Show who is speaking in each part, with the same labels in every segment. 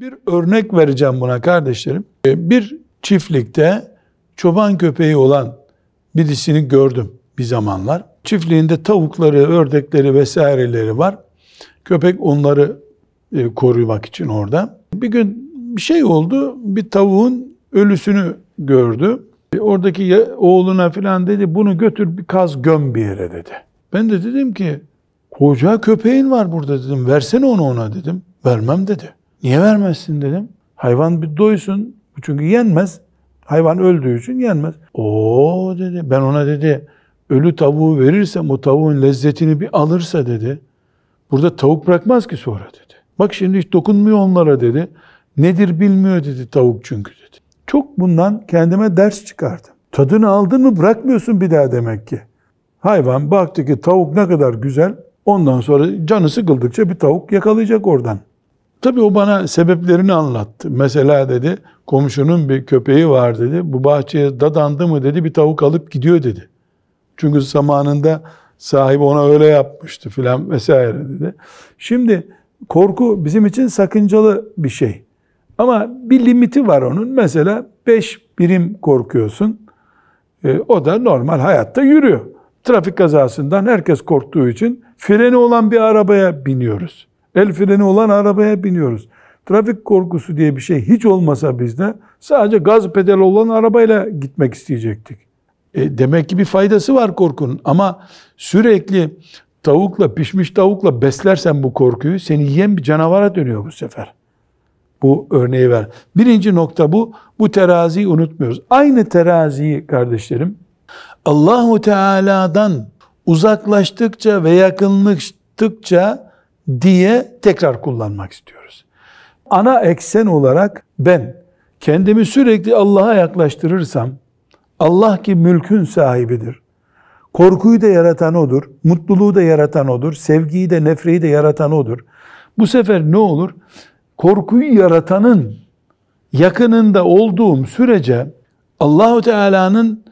Speaker 1: Bir örnek vereceğim buna kardeşlerim. Ee, bir çiftlikte çoban köpeği olan birisini gördüm bir zamanlar. Çiftliğinde tavukları, ördekleri vesaireleri var. Köpek onları e, korumak için orada. Bir gün bir şey oldu. Bir tavuğun ölüsünü gördü. E, oradaki oğluna filan dedi bunu götür bir kaz göm bir yere dedi. Ben de dedim ki koca köpeğin var burada dedim. Versene onu ona dedim. Vermem dedi. Niye vermezsin dedim. Hayvan bir doysun. Çünkü yenmez. Hayvan öldüğü için yenmez. O dedi. Ben ona dedi ölü tavuğu verirsem o tavuğun lezzetini bir alırsa dedi. Burada tavuk bırakmaz ki sonra dedi. Bak şimdi hiç dokunmuyor onlara dedi. Nedir bilmiyor dedi tavuk çünkü dedi. Çok bundan kendime ders çıkardım. Tadını aldın mı bırakmıyorsun bir daha demek ki. Hayvan baktı ki tavuk ne kadar güzel. Ondan sonra canı sıkıldıkça bir tavuk yakalayacak oradan. Tabii o bana sebeplerini anlattı. Mesela dedi komşunun bir köpeği var dedi. Bu bahçeye dadandı mı dedi bir tavuk alıp gidiyor dedi. Çünkü zamanında sahibi ona öyle yapmıştı filan vesaire dedi. Şimdi korku bizim için sakıncalı bir şey. Ama bir limiti var onun. Mesela 5 birim korkuyorsun. E, o da normal hayatta yürüyor. Trafik kazasından herkes korktuğu için freni olan bir arabaya biniyoruz. El freni olan arabaya biniyoruz. Trafik korkusu diye bir şey hiç olmasa bizde sadece gaz pedalı olan arabayla gitmek isteyecektik. E, demek ki bir faydası var korkunun ama sürekli tavukla pişmiş tavukla beslersen bu korkuyu seni yiyen bir canavara dönüyor bu sefer. Bu örneği ver. Birinci nokta bu. Bu teraziyi unutmuyoruz. Aynı teraziyi kardeşlerim Allahu Teala'dan uzaklaştıkça ve yakınlaştıkça diye tekrar kullanmak istiyoruz. Ana eksen olarak ben kendimi sürekli Allah'a yaklaştırırsam, Allah ki mülkün sahibidir. Korkuyu da yaratan odur, mutluluğu da yaratan odur, sevgiyi de nefreyi de yaratan odur. Bu sefer ne olur? Korkuyu yaratanın yakınında olduğum sürece Allahu Teala'nın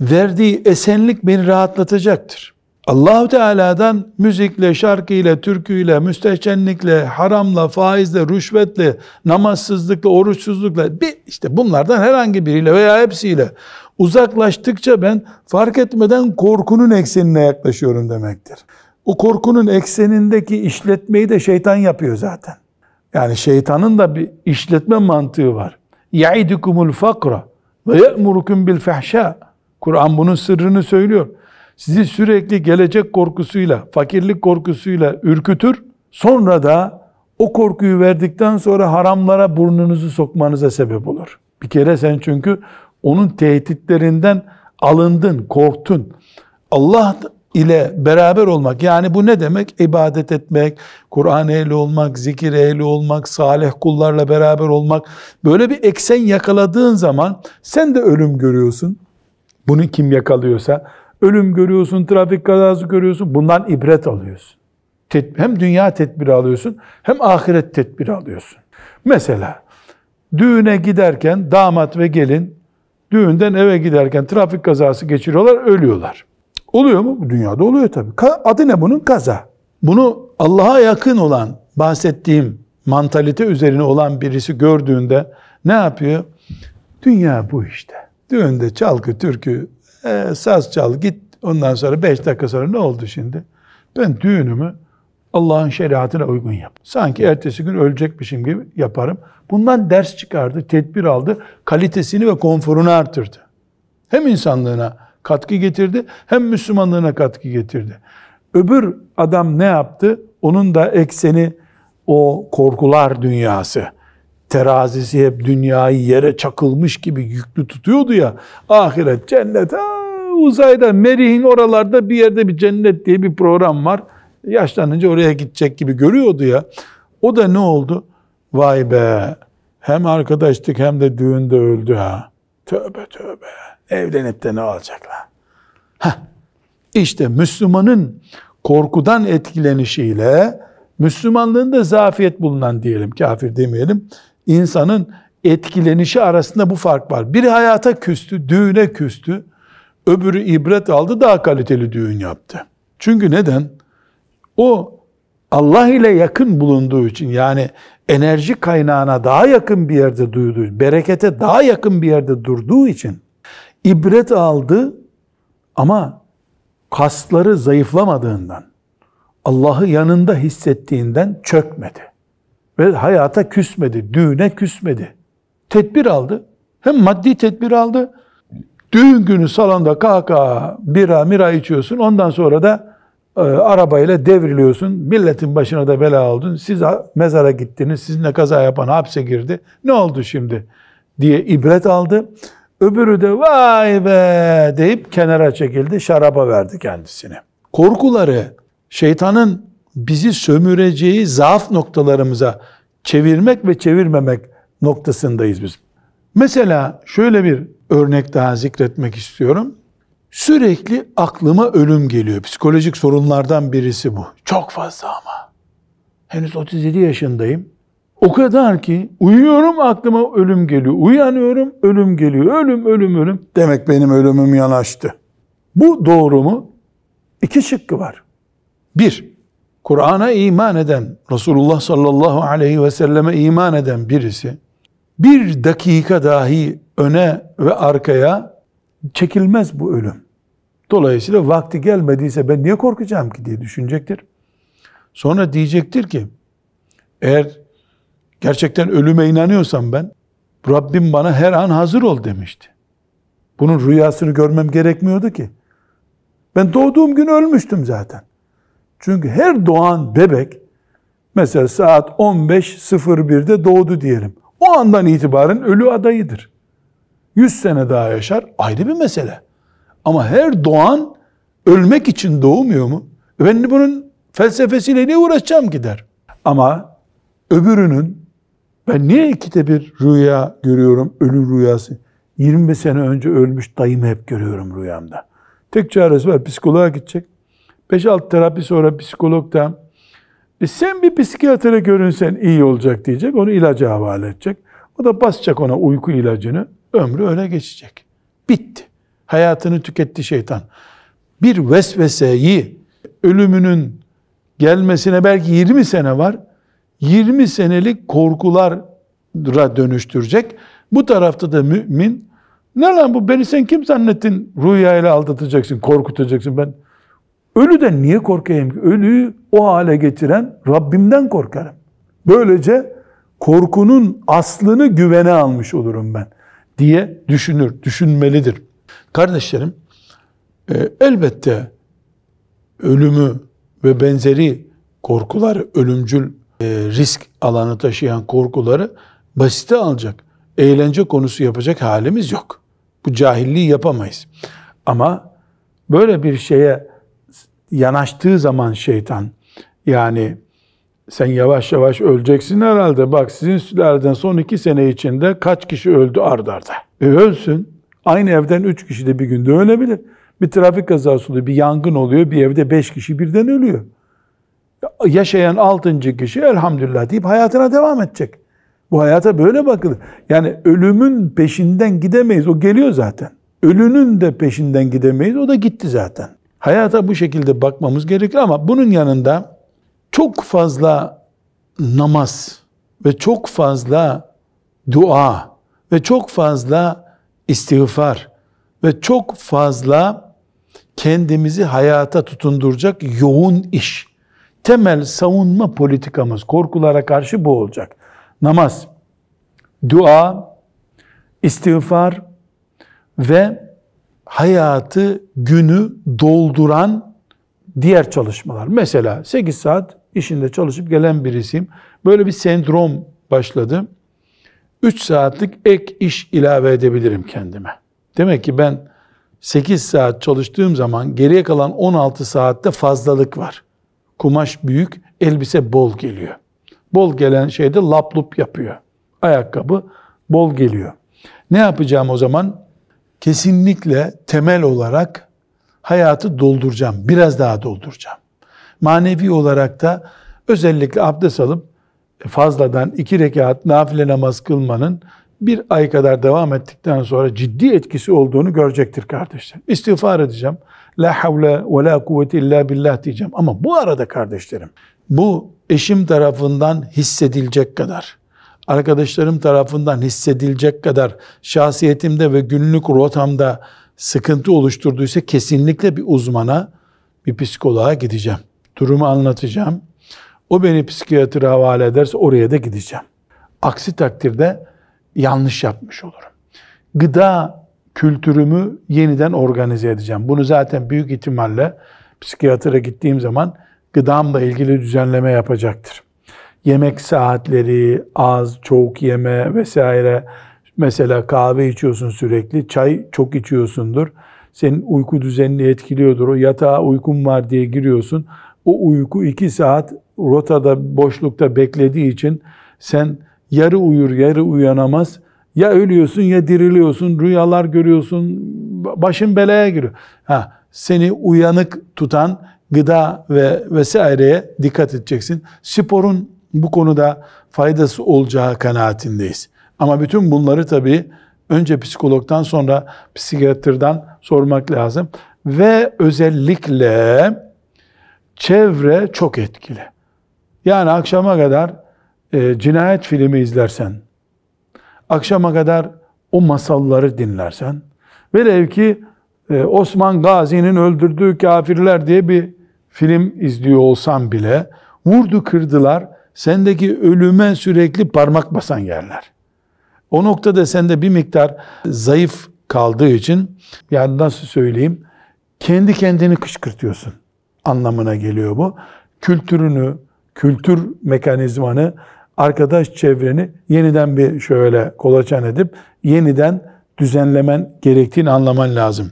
Speaker 1: verdiği esenlik beni rahatlatacaktır. Allahu Teala'dan müzikle, şarkıyla, türküyle, müstehcenlikle, haramla, faizle, rüşvetle, namazsızlıkla, oruçsuzlukla bir işte bunlardan herhangi biriyle veya hepsiyle uzaklaştıkça ben fark etmeden korkunun eksenine yaklaşıyorum demektir. O korkunun eksenindeki işletmeyi de şeytan yapıyor zaten. Yani şeytanın da bir işletme mantığı var. fakra ve الْفَقْرَ bil بِالْفَحْشَى Kur'an bunun sırrını söylüyor sizi sürekli gelecek korkusuyla, fakirlik korkusuyla ürkütür. Sonra da o korkuyu verdikten sonra haramlara burnunuzu sokmanıza sebep olur. Bir kere sen çünkü onun tehditlerinden alındın, korktun. Allah ile beraber olmak yani bu ne demek? İbadet etmek, Kur'an ehli olmak, zikir ehli olmak, salih kullarla beraber olmak. Böyle bir eksen yakaladığın zaman sen de ölüm görüyorsun. Bunu kim yakalıyorsa ölüm görüyorsun, trafik kazası görüyorsun. Bundan ibret alıyorsun. Hem dünya tedbiri alıyorsun, hem ahiret tedbiri alıyorsun. Mesela düğüne giderken damat ve gelin düğünden eve giderken trafik kazası geçiriyorlar, ölüyorlar. Oluyor mu? dünyada oluyor tabii. Adı ne bunun? Kaza. Bunu Allah'a yakın olan, bahsettiğim mantalite üzerine olan birisi gördüğünde ne yapıyor? Dünya bu işte. Düğünde çalkı türkü e, saz çal git ondan sonra beş dakika sonra ne oldu şimdi? Ben düğünümü Allah'ın şeriatına uygun yap. Sanki ertesi gün ölecekmişim gibi yaparım. Bundan ders çıkardı, tedbir aldı, kalitesini ve konforunu artırdı. Hem insanlığına katkı getirdi, hem Müslümanlığına katkı getirdi. Öbür adam ne yaptı? Onun da ekseni o korkular dünyası terazisi hep dünyayı yere çakılmış gibi yüklü tutuyordu ya. Ahiret, cennet, uzayda, Merih'in oralarda bir yerde bir cennet diye bir program var. Yaşlanınca oraya gidecek gibi görüyordu ya. O da ne oldu? Vay be! Hem arkadaşlık hem de düğünde öldü ha. Tövbe tövbe. Evlenip de ne olacak İşte Müslümanın korkudan etkilenişiyle Müslümanlığında zafiyet bulunan diyelim, kafir demeyelim insanın etkilenişi arasında bu fark var. Biri hayata küstü, düğüne küstü. Öbürü ibret aldı, daha kaliteli düğün yaptı. Çünkü neden? O Allah ile yakın bulunduğu için yani enerji kaynağına daha yakın bir yerde duyduğu, berekete daha yakın bir yerde durduğu için ibret aldı ama kasları zayıflamadığından, Allah'ı yanında hissettiğinden çökmedi. Ve hayata küsmedi, düğüne küsmedi. Tedbir aldı. Hem maddi tedbir aldı. Düğün günü salonda kahkaha, bira, mira içiyorsun. Ondan sonra da e, arabayla devriliyorsun. Milletin başına da bela oldun. Siz mezara gittiniz. Sizinle kaza yapan hapse girdi. Ne oldu şimdi? diye ibret aldı. Öbürü de vay be deyip kenara çekildi. Şaraba verdi kendisini. Korkuları, şeytanın bizi sömüreceği zaaf noktalarımıza çevirmek ve çevirmemek noktasındayız biz. Mesela şöyle bir örnek daha zikretmek istiyorum. Sürekli aklıma ölüm geliyor. Psikolojik sorunlardan birisi bu. Çok fazla ama. Henüz 37 yaşındayım. O kadar ki uyuyorum aklıma ölüm geliyor. Uyanıyorum ölüm geliyor. Ölüm ölüm ölüm. Demek benim ölümüm yanaştı. Bu doğru mu? İki şıkkı var. Bir, Kur'an'a iman eden, Resulullah sallallahu aleyhi ve selleme iman eden birisi, bir dakika dahi öne ve arkaya çekilmez bu ölüm. Dolayısıyla vakti gelmediyse ben niye korkacağım ki diye düşünecektir. Sonra diyecektir ki, eğer gerçekten ölüme inanıyorsam ben, Rabbim bana her an hazır ol demişti. Bunun rüyasını görmem gerekmiyordu ki. Ben doğduğum gün ölmüştüm zaten. Çünkü her doğan bebek mesela saat 15.01'de doğdu diyelim. O andan itibaren ölü adayıdır. 100 sene daha yaşar ayrı bir mesele. Ama her doğan ölmek için doğmuyor mu? Ben bunun felsefesiyle niye uğraşacağım gider? Ama öbürünün ben niye ikide bir rüya görüyorum, ölü rüyası? 20 sene önce ölmüş dayımı hep görüyorum rüyamda. Tek çaresi var, psikoloğa gidecek. 5-6 terapi sonra psikolog da e sen bir psikiyatra görünsen iyi olacak diyecek. Onu ilaca havale edecek. O da basacak ona uyku ilacını. Ömrü öyle geçecek. Bitti. Hayatını tüketti şeytan. Bir vesveseyi ölümünün gelmesine belki 20 sene var. 20 senelik korkulara dönüştürecek. Bu tarafta da mümin ne lan bu beni sen kim zannettin rüyayla aldatacaksın, korkutacaksın ben Ölüden niye korkayım ki? Ölüyü o hale getiren Rabbimden korkarım. Böylece korkunun aslını güvene almış olurum ben diye düşünür, düşünmelidir. Kardeşlerim, e, elbette ölümü ve benzeri korkuları, ölümcül e, risk alanı taşıyan korkuları basite alacak, eğlence konusu yapacak halimiz yok. Bu cahilliği yapamayız. Ama böyle bir şeye yanaştığı zaman şeytan yani sen yavaş yavaş öleceksin herhalde. Bak sizin sülerden son iki sene içinde kaç kişi öldü ardarda. Arda. E ölsün. Aynı evden üç kişi de bir günde ölebilir. Bir trafik kazası oluyor, bir yangın oluyor, bir evde beş kişi birden ölüyor. Yaşayan altıncı kişi elhamdülillah deyip hayatına devam edecek. Bu hayata böyle bakılır. Yani ölümün peşinden gidemeyiz. O geliyor zaten. Ölünün de peşinden gidemeyiz. O da gitti zaten. Hayata bu şekilde bakmamız gerekir ama bunun yanında çok fazla namaz ve çok fazla dua ve çok fazla istiğfar ve çok fazla kendimizi hayata tutunduracak yoğun iş. Temel savunma politikamız korkulara karşı bu olacak. Namaz, dua, istiğfar ve hayatı, günü dolduran diğer çalışmalar. Mesela 8 saat işinde çalışıp gelen birisiyim. Böyle bir sendrom başladı. 3 saatlik ek iş ilave edebilirim kendime. Demek ki ben 8 saat çalıştığım zaman geriye kalan 16 saatte fazlalık var. Kumaş büyük, elbise bol geliyor. Bol gelen şey de laplup yapıyor. Ayakkabı bol geliyor. Ne yapacağım o zaman? kesinlikle temel olarak hayatı dolduracağım. Biraz daha dolduracağım. Manevi olarak da özellikle abdest alıp e, fazladan iki rekat nafile namaz kılmanın bir ay kadar devam ettikten sonra ciddi etkisi olduğunu görecektir kardeşlerim. İstiğfar edeceğim. La havle ve la kuvvete illa billah diyeceğim. Ama bu arada kardeşlerim bu eşim tarafından hissedilecek kadar arkadaşlarım tarafından hissedilecek kadar şahsiyetimde ve günlük rotamda sıkıntı oluşturduysa kesinlikle bir uzmana, bir psikoloğa gideceğim. Durumu anlatacağım. O beni psikiyatri havale ederse oraya da gideceğim. Aksi takdirde yanlış yapmış olurum. Gıda kültürümü yeniden organize edeceğim. Bunu zaten büyük ihtimalle psikiyatra gittiğim zaman gıdamla ilgili düzenleme yapacaktır yemek saatleri, az, çok yeme vesaire. Mesela kahve içiyorsun sürekli, çay çok içiyorsundur. Senin uyku düzenini etkiliyordur. O yatağa uykun var diye giriyorsun. O uyku iki saat rotada, boşlukta beklediği için sen yarı uyur, yarı uyanamaz. Ya ölüyorsun ya diriliyorsun, rüyalar görüyorsun, başın belaya giriyor. Ha, seni uyanık tutan gıda ve vesaireye dikkat edeceksin. Sporun bu konuda faydası olacağı kanaatindeyiz. Ama bütün bunları tabii önce psikologdan sonra psikiyatrdan sormak lazım. Ve özellikle çevre çok etkili. Yani akşama kadar e, cinayet filmi izlersen, akşama kadar o masalları dinlersen, velev ki e, Osman Gazi'nin öldürdüğü kafirler diye bir film izliyor olsan bile, vurdu kırdılar, sendeki ölüme sürekli parmak basan yerler. O noktada sende bir miktar zayıf kaldığı için yani nasıl söyleyeyim kendi kendini kışkırtıyorsun anlamına geliyor bu. Kültürünü, kültür mekanizmanı, arkadaş çevreni yeniden bir şöyle kolaçan edip yeniden düzenlemen gerektiğini anlaman lazım.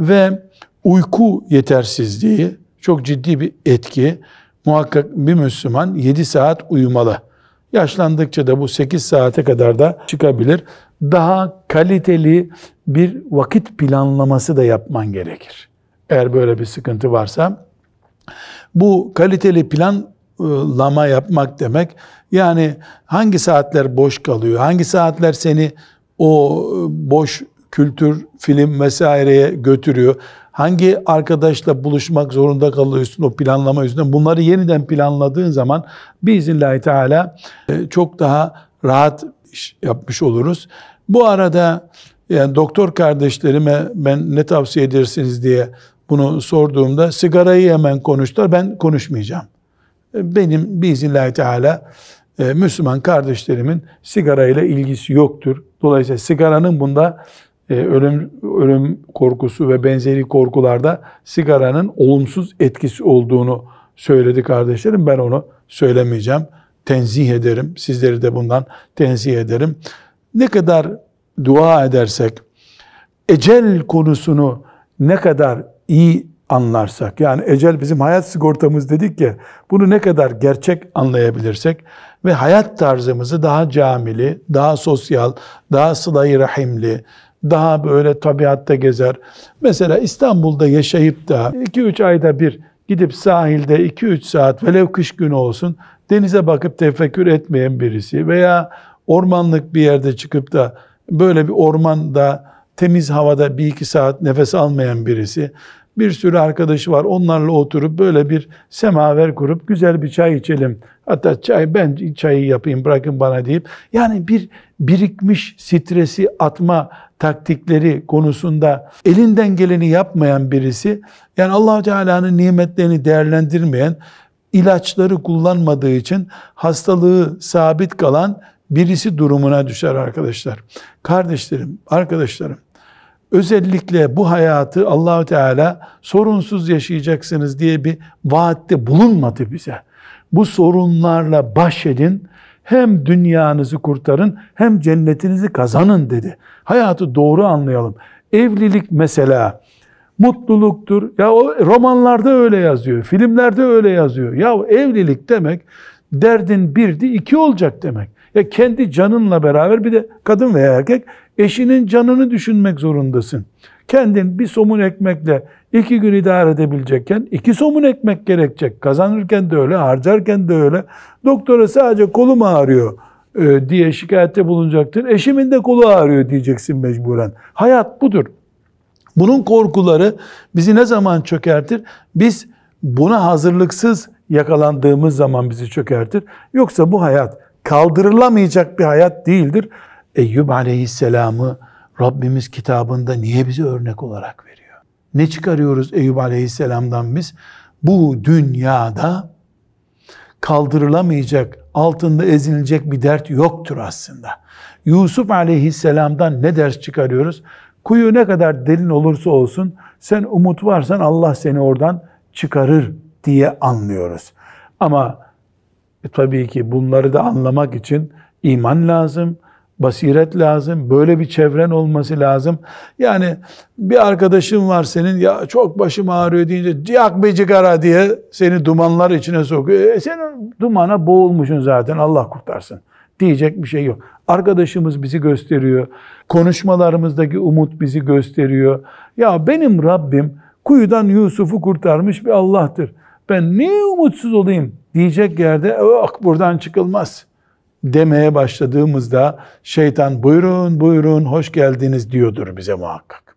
Speaker 1: Ve uyku yetersizliği çok ciddi bir etki. Muhakkak bir Müslüman 7 saat uyumalı. Yaşlandıkça da bu 8 saate kadar da çıkabilir. Daha kaliteli bir vakit planlaması da yapman gerekir. Eğer böyle bir sıkıntı varsa bu kaliteli planlama ıı, yapmak demek yani hangi saatler boş kalıyor, hangi saatler seni o ıı, boş kültür, film vesaireye götürüyor hangi arkadaşla buluşmak zorunda kalıyorsun o planlama yüzünden bunları yeniden planladığın zaman biiznillahü teala e, çok daha rahat yapmış oluruz. Bu arada yani doktor kardeşlerime ben ne tavsiye edersiniz diye bunu sorduğumda sigarayı hemen konuştular. Ben konuşmayacağım. E, benim biiznillahü teala e, Müslüman kardeşlerimin sigarayla ilgisi yoktur. Dolayısıyla sigaranın bunda e, ölüm ölüm korkusu ve benzeri korkularda sigaranın olumsuz etkisi olduğunu söyledi kardeşlerim. Ben onu söylemeyeceğim. Tenzih ederim. Sizleri de bundan tenzih ederim. Ne kadar dua edersek, ecel konusunu ne kadar iyi anlarsak, yani ecel bizim hayat sigortamız dedik ya, bunu ne kadar gerçek anlayabilirsek ve hayat tarzımızı daha camili, daha sosyal, daha sılayı rahimli, daha böyle tabiatta gezer. Mesela İstanbul'da yaşayıp da 2-3 ayda bir gidip sahilde 2-3 saat velev kış günü olsun denize bakıp tefekkür etmeyen birisi veya ormanlık bir yerde çıkıp da böyle bir ormanda temiz havada bir iki saat nefes almayan birisi bir sürü arkadaşı var. Onlarla oturup böyle bir semaver kurup güzel bir çay içelim. Hatta çay ben çayı yapayım bırakın bana deyip yani bir birikmiş stresi atma taktikleri konusunda elinden geleni yapmayan birisi yani Allah Teala'nın nimetlerini değerlendirmeyen ilaçları kullanmadığı için hastalığı sabit kalan birisi durumuna düşer arkadaşlar. Kardeşlerim, arkadaşlarım özellikle bu hayatı Allahü Teala sorunsuz yaşayacaksınız diye bir vaatte bulunmadı bize. Bu sorunlarla baş edin, hem dünyanızı kurtarın hem cennetinizi kazanın dedi. Hayatı doğru anlayalım. Evlilik mesela mutluluktur. Ya o romanlarda öyle yazıyor, filmlerde öyle yazıyor. Ya evlilik demek derdin birdi iki olacak demek. Ya kendi canınla beraber bir de kadın veya erkek Eşinin canını düşünmek zorundasın. Kendin bir somun ekmekle iki gün idare edebilecekken iki somun ekmek gerekecek. Kazanırken de öyle, harcarken de öyle. Doktora sadece kolum ağrıyor e, diye şikayette bulunacaktır. Eşimin de kolu ağrıyor diyeceksin mecburen. Hayat budur. Bunun korkuları bizi ne zaman çökertir? Biz buna hazırlıksız yakalandığımız zaman bizi çökertir. Yoksa bu hayat kaldırılamayacak bir hayat değildir. Eyyub aleyhisselamı Rabbimiz kitabında niye bize örnek olarak veriyor? Ne çıkarıyoruz Eyüp aleyhisselamdan biz? Bu dünyada kaldırılamayacak, altında ezilecek bir dert yoktur aslında. Yusuf aleyhisselamdan ne ders çıkarıyoruz? Kuyu ne kadar derin olursa olsun sen umut varsan Allah seni oradan çıkarır diye anlıyoruz. Ama e, tabii ki bunları da anlamak için iman lazım, basiret lazım, böyle bir çevren olması lazım. Yani bir arkadaşın var senin, ya çok başım ağrıyor deyince yak bir cigara diye seni dumanlar içine sokuyor. E sen dumana boğulmuşsun zaten Allah kurtarsın diyecek bir şey yok. Arkadaşımız bizi gösteriyor, konuşmalarımızdaki umut bizi gösteriyor. Ya benim Rabbim kuyudan Yusuf'u kurtarmış bir Allah'tır. Ben niye umutsuz olayım diyecek yerde buradan çıkılmaz.'' demeye başladığımızda şeytan buyurun buyurun hoş geldiniz diyordur bize muhakkak.